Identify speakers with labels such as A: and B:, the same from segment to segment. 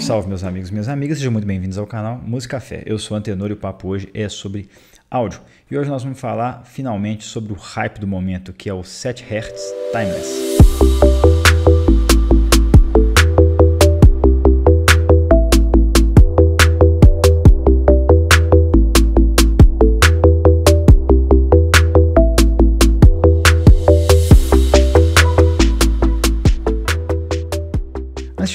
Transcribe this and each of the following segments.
A: Salve, salve, meus amigos, minhas amigas, sejam muito bem-vindos ao canal Música Fé. Eu sou o Antenor e o papo hoje é sobre áudio. E hoje nós vamos falar finalmente sobre o hype do momento, que é o 7 Hz Timeless.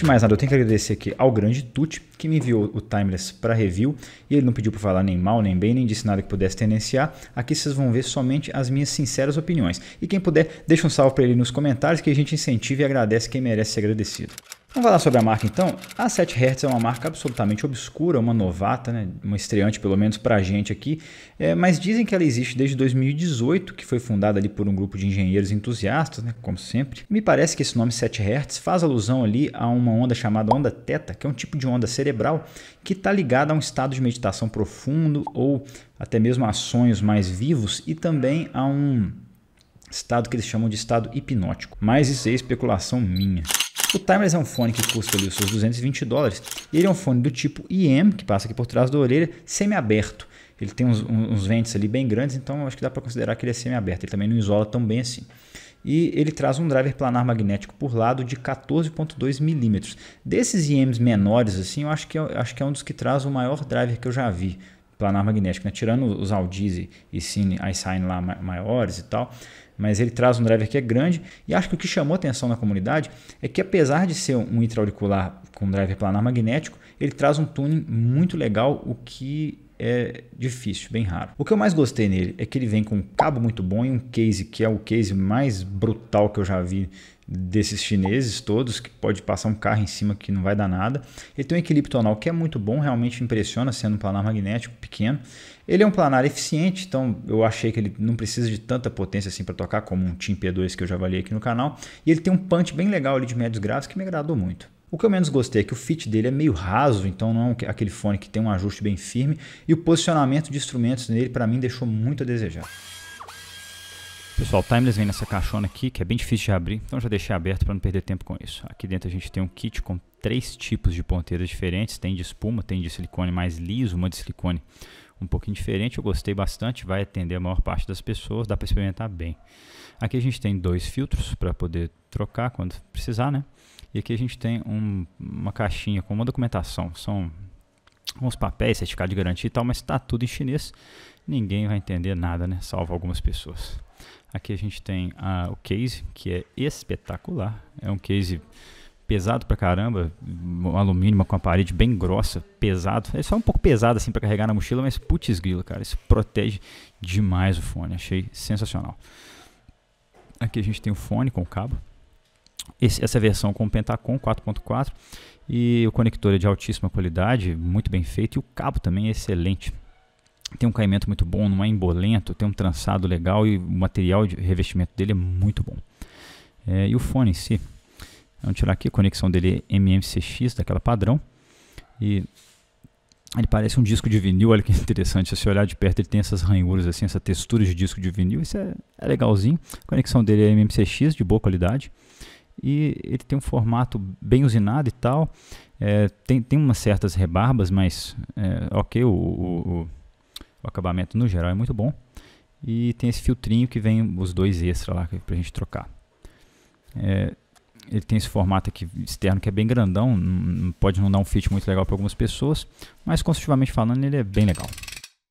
A: de mais nada, eu tenho que agradecer aqui ao grande Tuti, que me enviou o Timeless para review, e ele não pediu para falar nem mal, nem bem, nem disse nada que pudesse tendenciar. Aqui vocês vão ver somente as minhas sinceras opiniões. E quem puder, deixa um salve para ele nos comentários, que a gente incentiva e agradece quem merece ser agradecido. Vamos falar sobre a marca então. A 7 Hz é uma marca absolutamente obscura, uma novata, né? uma estreante pelo menos para a gente aqui, é, mas dizem que ela existe desde 2018, que foi fundada ali por um grupo de engenheiros entusiastas, né? como sempre. Me parece que esse nome 7 Hz faz alusão ali a uma onda chamada onda teta, que é um tipo de onda cerebral que está ligada a um estado de meditação profundo ou até mesmo a sonhos mais vivos e também a um estado que eles chamam de estado hipnótico. Mas isso é especulação minha. O Timeless é um fone que custa ali os seus 220 dólares. Ele é um fone do tipo IM, que passa aqui por trás da orelha, semi-aberto. Ele tem uns, uns ventes ali bem grandes, então acho que dá para considerar que ele é semi-aberto. Ele também não isola tão bem assim e ele traz um driver planar magnético por lado de 14.2 milímetros. Desses IMs menores assim, eu acho que é, acho que é um dos que traz o maior driver que eu já vi planar magnético, né? tirando os Aldiz e Cine, iSign lá maiores e tal mas ele traz um driver que é grande. E acho que o que chamou atenção na comunidade é que, apesar de ser um intraauricular com driver planar magnético, ele traz um tuning muito legal, o que é difícil, bem raro. O que eu mais gostei nele é que ele vem com um cabo muito bom e um case que é o case mais brutal que eu já vi desses chineses todos, que pode passar um carro em cima que não vai dar nada. Ele tem um equilíbrio tonal que é muito bom, realmente impressiona sendo um planar magnético pequeno. Ele é um planar eficiente, então eu achei que ele não precisa de tanta potência assim para tocar como um Team P2 que eu já avaliei aqui no canal. E ele tem um punch bem legal ali de médios graves que me agradou muito. O que eu menos gostei é que o fit dele é meio raso, então não é aquele fone que tem um ajuste bem firme, e o posicionamento de instrumentos nele para mim deixou muito a desejar. Pessoal, o Timeless vem nessa caixona aqui, que é bem difícil de abrir, então já deixei aberto para não perder tempo com isso. Aqui dentro a gente tem um kit com três tipos de ponteiras diferentes, tem de espuma, tem de silicone mais liso, uma de silicone um pouquinho diferente, eu gostei bastante, vai atender a maior parte das pessoas, dá para experimentar bem. Aqui a gente tem dois filtros para poder trocar quando precisar, né? E aqui a gente tem um, uma caixinha com uma documentação, são uns papéis, certificado de garantia e tal, mas está tudo em chinês, ninguém vai entender nada, né? Salvo algumas pessoas. Aqui a gente tem a, o case, que é espetacular. É um case pesado pra caramba, um alumínio com a parede bem grossa, pesado. É só um pouco pesado assim para carregar na mochila, mas putz grilo, cara, isso protege demais o fone, achei sensacional. Aqui a gente tem o fone com o cabo. Esse, essa versão com o 4.4 e o conector é de altíssima qualidade, muito bem feito e o cabo também é excelente tem um caimento muito bom, não é embolento, tem um trançado legal e o material de revestimento dele é muito bom. É, e o fone em si, vamos tirar aqui a conexão dele é MMCX, daquela padrão, e ele parece um disco de vinil, olha que interessante, se você olhar de perto ele tem essas ranhuras assim, essa textura de disco de vinil, isso é, é legalzinho, a conexão dele é MMCX, de boa qualidade, e ele tem um formato bem usinado e tal, é, tem, tem umas certas rebarbas, mas é, ok, o, o, o o acabamento no geral é muito bom. E tem esse filtrinho que vem os dois extra lá pra gente trocar. É, ele tem esse formato aqui externo que é bem grandão, pode não dar um fit muito legal para algumas pessoas, mas construtivamente falando ele é bem legal.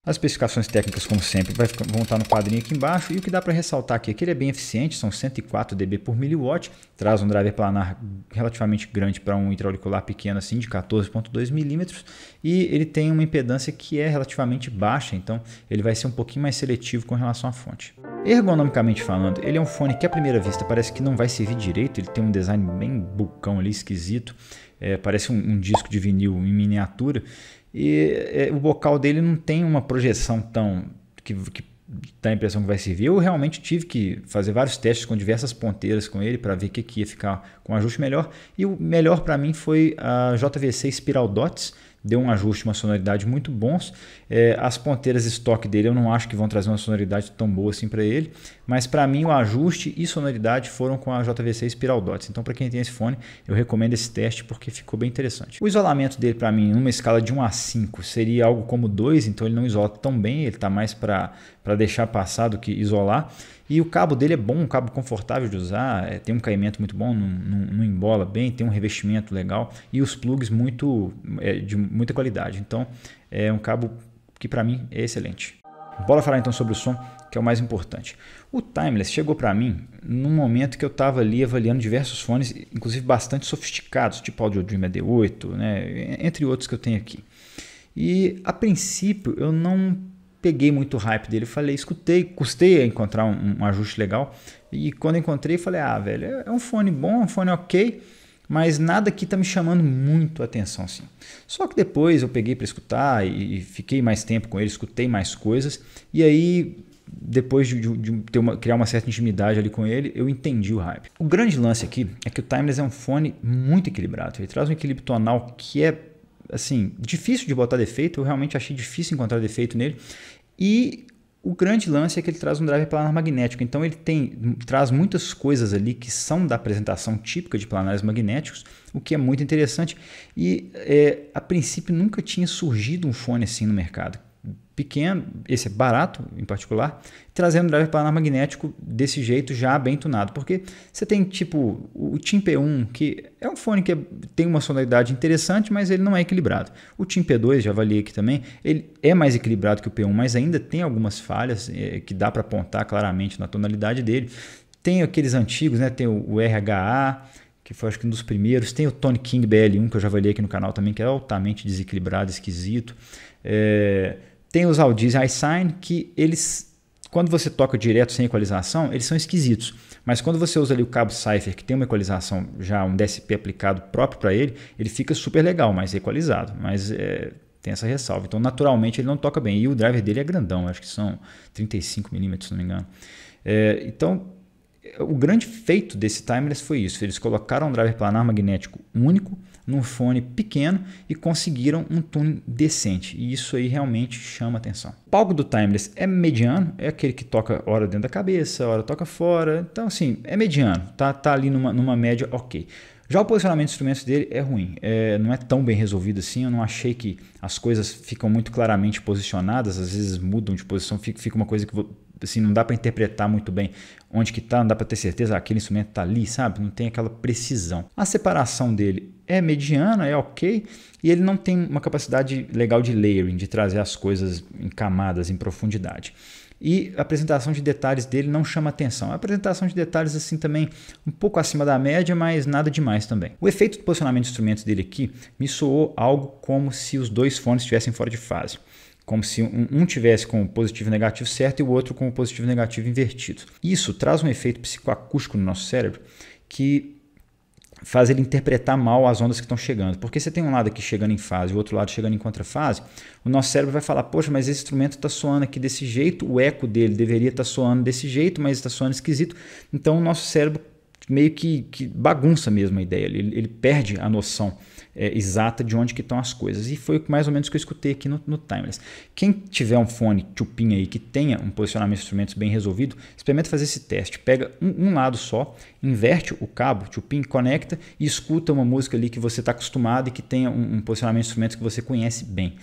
A: As especificações técnicas, como sempre, vão estar no quadrinho aqui embaixo. E o que dá para ressaltar aqui é que ele é bem eficiente, são 104 dB por miliwatt, traz um driver planar relativamente grande para um intra-auricular pequeno assim de 14.2 milímetros e ele tem uma impedância que é relativamente baixa, então ele vai ser um pouquinho mais seletivo com relação à fonte. Ergonomicamente falando, ele é um fone que à primeira vista parece que não vai servir direito, ele tem um design bem bucão ali, esquisito é, parece um, um, disco de vinil em miniatura, e é, o bocal dele não tem uma projeção tão que, que dá a impressão que vai servir. Eu realmente tive que fazer vários testes com diversas ponteiras com ele para ver o que, que ia ficar com um ajuste melhor. E o melhor para mim foi a JVC Spiral Dots. Deu um ajuste, uma sonoridade muito bons. É, as ponteiras estoque dele eu não acho que vão trazer uma sonoridade tão boa assim para ele mas para mim o ajuste e sonoridade foram com a JVC Spiral Dots. Então, para quem tem esse fone, eu recomendo esse teste porque ficou bem interessante. O isolamento dele, para mim, numa escala de 1 a 5, seria algo como 2, então ele não isola tão bem, ele está mais para deixar passar do que isolar. E o cabo dele é bom, um cabo confortável de usar, é, tem um caimento muito bom, não, não, não, embola bem, tem um revestimento legal e os plugs muito, é, de muita qualidade. Então, é um cabo que para mim é excelente. Bora falar então sobre o som que é o mais importante. O Timeless chegou para mim num momento que eu estava ali avaliando diversos fones, inclusive bastante sofisticados, tipo Audio Dream AD8, né, entre outros que eu tenho aqui. E a princípio eu não peguei muito hype dele, falei, escutei, custei a encontrar um, um, ajuste legal. E quando encontrei, falei, ah, velho, é, é um fone bom, é um fone ok, mas nada aqui tá me chamando muito a atenção assim. Só que depois eu peguei para escutar e fiquei mais tempo com ele, escutei mais coisas e aí depois de, de, de uma, criar uma certa intimidade ali com ele, eu entendi o hype. O grande lance aqui é que o Timeless é um fone muito equilibrado. Ele traz um equilíbrio tonal que é, assim, difícil de botar defeito. Eu realmente achei difícil encontrar defeito nele. E o grande lance é que ele traz um driver planar magnético, então ele tem, traz muitas coisas ali que são da apresentação típica de planares magnéticos, o que é muito interessante. E é, a princípio nunca tinha surgido um fone assim no mercado pequeno, esse é barato em particular, trazendo o driver planar magnético desse jeito já bem tunado. Porque você tem tipo o TIM P1, que é um fone que é, tem uma sonoridade interessante, mas ele não é equilibrado. O TIM P2, já avaliei aqui também, ele é mais equilibrado que o P1, mas ainda tem algumas falhas é, que dá para apontar claramente na tonalidade dele. Tem aqueles antigos, né? tem o, o RHA, que foi acho que um dos primeiros. Tem o Tony King BL1, que eu já avaliei aqui no canal também, que é altamente desequilibrado, esquisito. É... Tem os Audis iSign que eles, quando você toca direto sem equalização, eles são esquisitos. Mas quando você usa ali o cabo Cypher, que tem uma equalização já, um DSP aplicado próprio para ele, ele fica super legal, mas equalizado. Mas é, tem essa ressalva. Então, naturalmente, ele não toca bem. E o driver dele é grandão, acho que são 35mm, se não me engano. É, então, o grande feito desse timeless foi isso. Eles colocaram um driver planar magnético único num fone pequeno e conseguiram um tune decente. E isso aí realmente chama atenção. O palco do Timeless é mediano, é aquele que toca hora dentro da cabeça, hora toca fora. Então, assim, é mediano, tá, tá ali numa, numa média ok. Já o posicionamento dos instrumentos dele é ruim, é, não é tão bem resolvido assim. Eu não achei que as coisas ficam muito claramente posicionadas, às vezes mudam de posição, fica, fica uma coisa que assim, não dá para interpretar muito bem onde que tá, não dá para ter certeza, ah, aquele instrumento tá ali, sabe? Não tem aquela precisão. A separação dele é mediana, é ok, e ele não tem uma capacidade legal de layering, de trazer as coisas em camadas, em profundidade. E a apresentação de detalhes dele não chama atenção. A apresentação de detalhes, assim, também um pouco acima da média, mas nada demais também. O efeito do posicionamento de instrumentos dele aqui me soou algo como se os dois fones estivessem fora de fase como se um, um tivesse com o positivo e negativo certo e o outro com o positivo e negativo invertido. Isso traz um efeito psicoacústico no nosso cérebro que faz ele interpretar mal as ondas que estão chegando. Porque você tem um lado aqui chegando em fase, e o outro lado chegando em contrafase, o nosso cérebro vai falar: "Poxa, mas esse instrumento está soando aqui desse jeito, o eco dele deveria estar tá soando desse jeito, mas está soando esquisito". Então o nosso cérebro meio que, que bagunça mesmo a ideia, ele, ele perde a noção é, exata de onde que estão as coisas. E foi mais ou menos o que eu escutei aqui no, no Timeless. Quem tiver um fone chupinha aí que tenha um posicionamento de instrumentos bem resolvido, experimenta fazer esse teste. Pega um, um lado só, inverte o cabo chupim, conecta e escuta uma música ali que você está acostumado e que tenha um, um posicionamento de instrumentos que você conhece bem.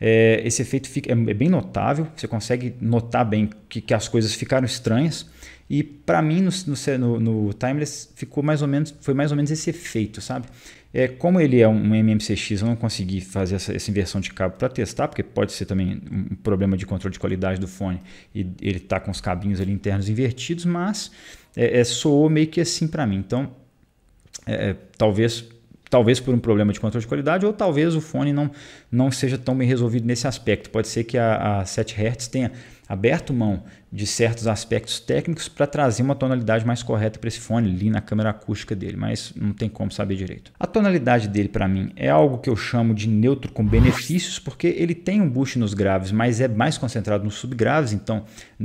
A: É, esse efeito fica, é, é, bem notável, você consegue notar bem que, que as coisas ficaram estranhas. E para mim, no, no, no, Timeless, ficou mais ou menos, foi mais ou menos esse efeito, sabe? É, como ele é um MMCX, eu não consegui fazer essa, essa inversão de cabo para testar, porque pode ser também um problema de controle de qualidade do fone e ele tá com os cabinhos ali internos invertidos, mas é, é, soou meio que assim para mim. Então, é, é, talvez talvez por um problema de controle de qualidade, ou talvez o fone não, não seja tão bem resolvido nesse aspecto. Pode ser que a, a 7 Hz tenha aberto mão de certos aspectos técnicos para trazer uma tonalidade mais correta para esse fone ali na câmera acústica dele, mas não tem como saber direito. A tonalidade dele para mim é algo que eu chamo de neutro com benefícios, porque ele tem um boost nos graves, mas é mais concentrado nos subgraves, então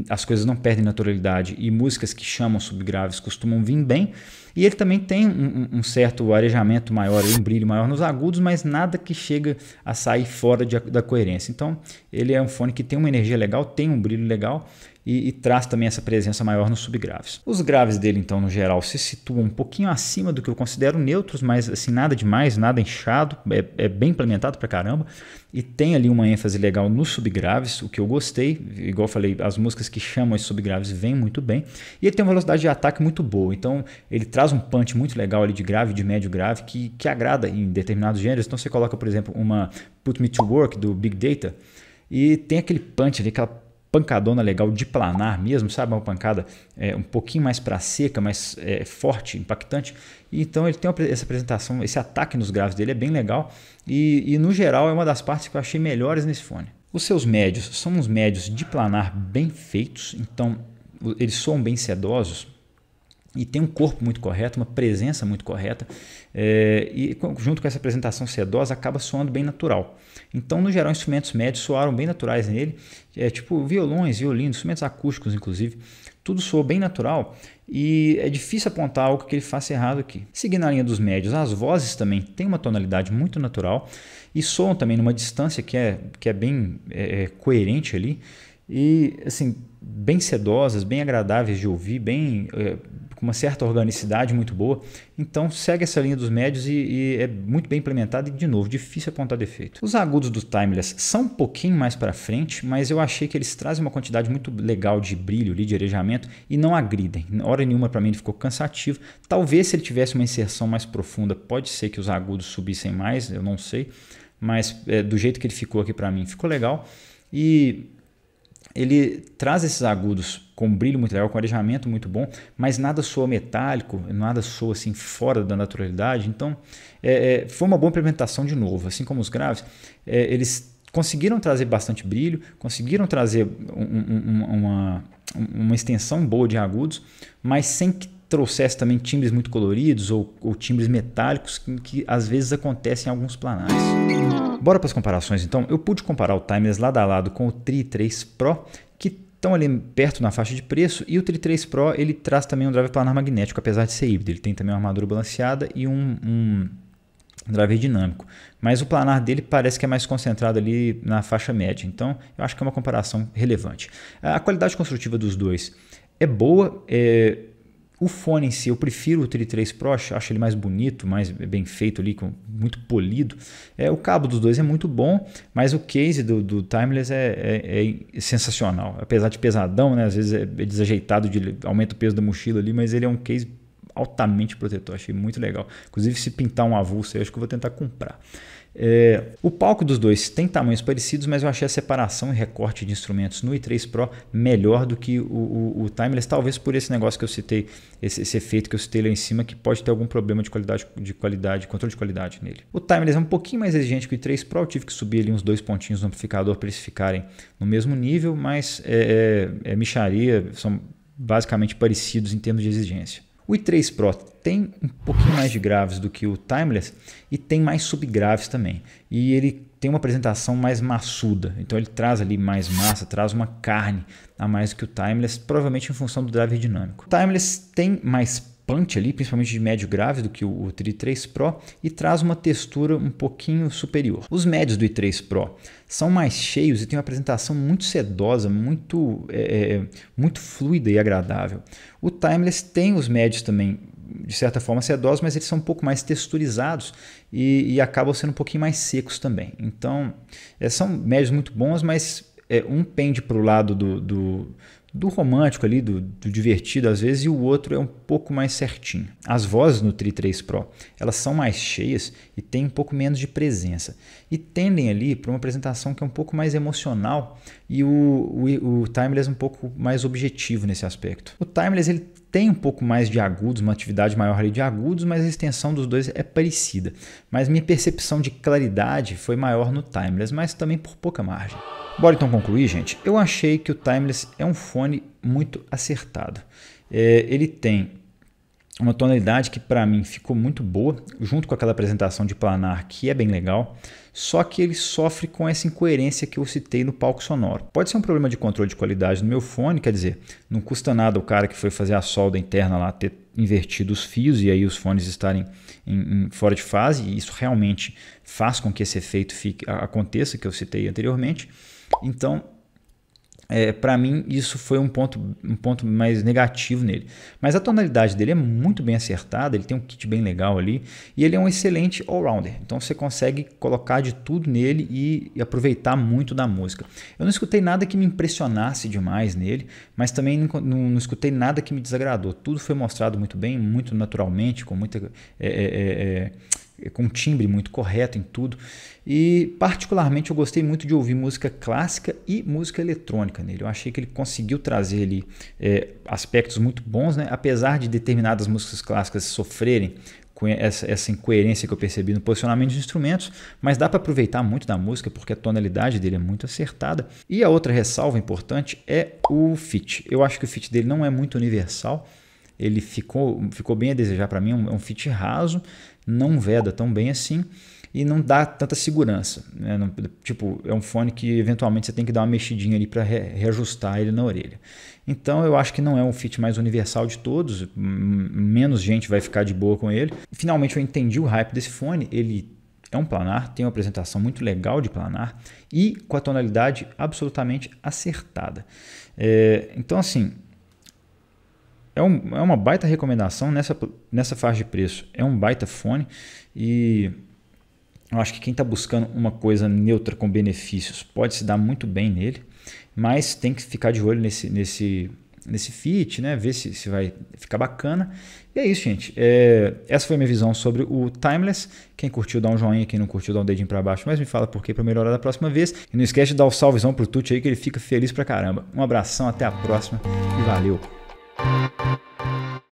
A: as coisas não perdem naturalidade e músicas que chamam subgraves costumam vir bem. E ele também tem um, um certo arejamento maior, um brilho maior nos agudos, mas nada que chega a sair fora de, da coerência. Então ele é um fone que tem uma energia legal, tem um brilho brilho legal e, e, traz também essa presença maior nos subgraves. Os graves dele, então, no geral, se situam um pouquinho acima do que eu considero neutros, mas assim, nada demais, nada inchado, é, é bem implementado pra caramba. E tem ali uma ênfase legal nos subgraves, o que eu gostei. Igual eu falei, as músicas que chamam esses subgraves vêm muito bem. E ele tem uma velocidade de ataque muito boa, então ele traz um punch muito legal ali de grave, de médio grave, que, que agrada em determinados gêneros. Então você coloca, por exemplo, uma Put Me to Work do Big Data. E tem aquele punch ali, aquela pancadona legal de planar mesmo, sabe? Uma pancada é, um pouquinho mais para seca, mais é, forte, impactante. E, então ele tem uma, essa apresentação, esse ataque nos graves dele é bem legal e, e no geral é uma das partes que eu achei melhores nesse fone. Os seus médios são uns médios de planar bem feitos, então eles são bem sedosos, e tem um corpo muito correto, uma presença muito correta, é, e junto com essa apresentação sedosa acaba soando bem natural. Então, no geral, instrumentos médios soaram bem naturais nele, é, tipo violões, violinos, instrumentos acústicos, inclusive, tudo soou bem natural e é difícil apontar algo que ele faça errado aqui. Seguindo a linha dos médios, as vozes também têm uma tonalidade muito natural e soam também numa distância que é, que é bem é, é coerente ali e assim bem sedosas, bem agradáveis de ouvir, bem é, com uma certa organicidade muito boa. Então segue essa linha dos médios e, e, é muito bem implementado e de novo difícil apontar defeito. Os agudos do Timeless são um pouquinho mais para frente, mas eu achei que eles trazem uma quantidade muito legal de brilho, de arejamento e não agridem. Hora nenhuma para mim ele ficou cansativo. Talvez se ele tivesse uma inserção mais profunda, pode ser que os agudos subissem mais, eu não sei, mas é, do jeito que ele ficou aqui para mim ficou legal. E ele traz esses agudos com brilho muito legal, com arejamento muito bom, mas nada soa metálico, nada soa assim fora da naturalidade. Então, é, é, foi uma boa implementação de novo. Assim como os graves, é, eles conseguiram trazer bastante brilho, conseguiram trazer um, um, uma, uma extensão boa de agudos, mas sem que trouxesse também timbres muito coloridos ou, ou timbres metálicos que, que, às vezes acontecem em alguns planares. Bora para as comparações então. Eu pude comparar o Timeless lado a lado com o Tri 3 Pro, que estão ali perto na faixa de preço, e o Tri 3 Pro ele traz também um driver planar magnético, apesar de ser híbrido. Ele tem também uma armadura balanceada e um, um dinâmico. Mas o planar dele parece que é mais concentrado ali na faixa média. Então eu acho que é uma comparação relevante. A qualidade construtiva dos dois é boa. É o fone em si, eu prefiro o Tri 3 Pro, acho ele mais bonito, mais bem feito ali, com, muito polido. É, o cabo dos dois é muito bom, mas o case do, do Timeless é, é, é, sensacional. Apesar de pesadão, né? às vezes é, é desajeitado, de, aumenta o peso da mochila ali, mas ele é um case altamente protetor, achei muito legal. Inclusive, se pintar um avulso, eu acho que eu vou tentar comprar. É, o palco dos dois tem tamanhos parecidos, mas eu achei a separação e recorte de instrumentos no i3 Pro melhor do que o, o, o Timeless, talvez por esse negócio que eu citei, esse, esse, efeito que eu citei lá em cima, que pode ter algum problema de qualidade, de qualidade, controle de qualidade nele. O Timeless é um pouquinho mais exigente que o i3 Pro, eu tive que subir ali uns dois pontinhos no amplificador para eles ficarem no mesmo nível, mas é, é, é micharia, são basicamente parecidos em termos de exigência. O i3 Pro tem um pouquinho mais de graves do que o Timeless e tem mais subgraves também. E ele tem uma apresentação mais maçuda, então ele traz ali mais massa, traz uma carne a mais que o Timeless, provavelmente em função do driver dinâmico. O Timeless tem mais punch ali, principalmente de médio grave do que o, o Tri 3 Pro e traz uma textura um pouquinho superior. Os médios do i3 Pro são mais cheios e têm uma apresentação muito sedosa, muito, é, é, muito fluida e agradável. O Timeless tem os médios também de certa forma sedosos, mas eles são um pouco mais texturizados e, e acabam sendo um pouquinho mais secos também. Então, é, são médios muito bons, mas é, um pende para o lado do, do do romântico ali, do, do, divertido às vezes, e o outro é um pouco mais certinho. As vozes no Tri 3 Pro, elas são mais cheias e têm um pouco menos de presença. E tendem ali para uma apresentação que é um pouco mais emocional e o, o, o Timeless um pouco mais objetivo nesse aspecto. O Timeless ele tem um pouco mais de agudos, uma atividade maior ali de agudos, mas a extensão dos dois é parecida. Mas minha percepção de claridade foi maior no Timeless, mas também por pouca margem. Bora então concluir, gente. Eu achei que o Timeless é um fone muito acertado. É, ele tem uma tonalidade que para mim ficou muito boa, junto com aquela apresentação de planar que é bem legal, só que ele sofre com essa incoerência que eu citei no palco sonoro. Pode ser um problema de controle de qualidade no meu fone, quer dizer, não custa nada o cara que foi fazer a solda interna lá ter invertido os fios e aí os fones estarem em, em, fora de fase, e isso realmente faz com que esse efeito fique, aconteça que eu citei anteriormente. Então, é, para mim, isso foi um ponto, um ponto mais negativo nele. Mas a tonalidade dele é muito bem acertada, ele tem um kit bem legal ali e ele é um excelente all-rounder. Então você consegue colocar de tudo nele e, e, aproveitar muito da música. Eu não escutei nada que me impressionasse demais nele, mas também não, não, não escutei nada que me desagradou. Tudo foi mostrado muito bem, muito naturalmente, com muita. É, é, é, é com um timbre muito correto em tudo. E, particularmente, eu gostei muito de ouvir música clássica e música eletrônica nele. Eu achei que ele conseguiu trazer ali é, aspectos muito bons, né? apesar de determinadas músicas clássicas sofrerem com essa, essa incoerência que eu percebi no posicionamento dos instrumentos, mas dá para aproveitar muito da música porque a tonalidade dele é muito acertada. E a outra ressalva importante é o fit. Eu acho que o fit dele não é muito universal ele ficou, ficou bem a desejar para mim, é, é um, fit raso, não veda tão bem assim e não dá tanta segurança. Né? Não, tipo, é um fone que eventualmente você tem que dar uma mexidinha ali para re reajustar ele na orelha. Então eu acho que não é um fit mais universal de todos, menos gente vai ficar de boa com ele. Finalmente eu entendi o hype desse fone, ele é um planar, tem uma apresentação muito legal de planar e com a tonalidade absolutamente acertada. É, então assim, é, um, é uma baita recomendação nessa, nessa faixa de preço. É um baita fone e eu acho que quem está buscando uma coisa neutra com benefícios pode se dar muito bem nele, mas tem que ficar de olho nesse, nesse, nesse fit, né? ver se, se vai ficar bacana. E é isso, gente. É, essa foi minha visão sobre o Timeless. Quem curtiu, dá um joinha. Quem não curtiu, dá um dedinho para baixo. Mas me fala por quê para melhorar da próxima vez. E não esquece de dar o um salvezão pro Tuti aí, que ele fica feliz pra caramba. Um abração, até a próxima e valeu! Thank you.